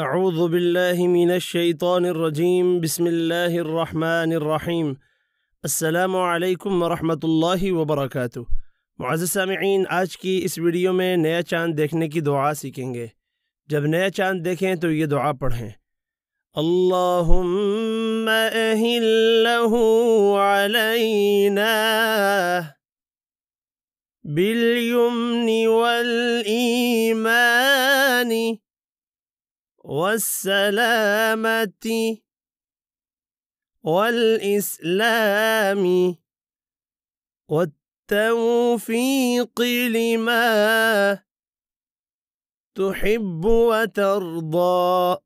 اعوذ باللہ من الشیطان الرجیم بسم اللہ الرحمن الرحیم السلام علیکم ورحمۃ اللہ وبرکاتہ معزز سامعین آج کی اس ویڈیو میں نیا چاند دیکھنے کی دعا سیکھیں گے جب نیا چاند دیکھیں تو یہ دعا پڑھیں اللہم اہلہ علینا بالیمن والایمانی والسلامة والإسلام والتوفيق لما تحب وترضى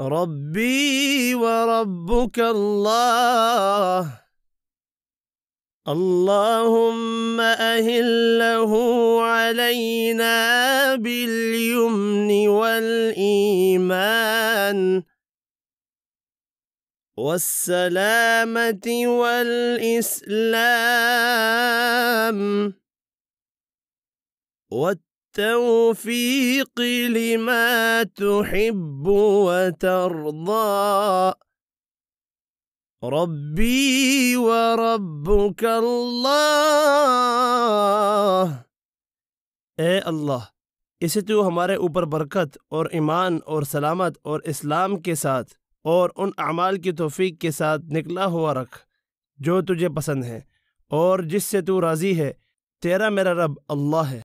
ربي وربك الله اللهم أهله علينا باليمن والإيمان والسلامة والإسلام والتوفيق لما تحب وترضى ربی و رب اللہ اے اللہ اسے تو ہمارے اوپر برکت اور ایمان اور سلامت اور اسلام کے ساتھ اور ان اعمال کی توفیق کے ساتھ نکلا ہوا رکھ جو تجھے پسند ہے اور جس سے تو راضی ہے تیرا میرا رب اللہ ہے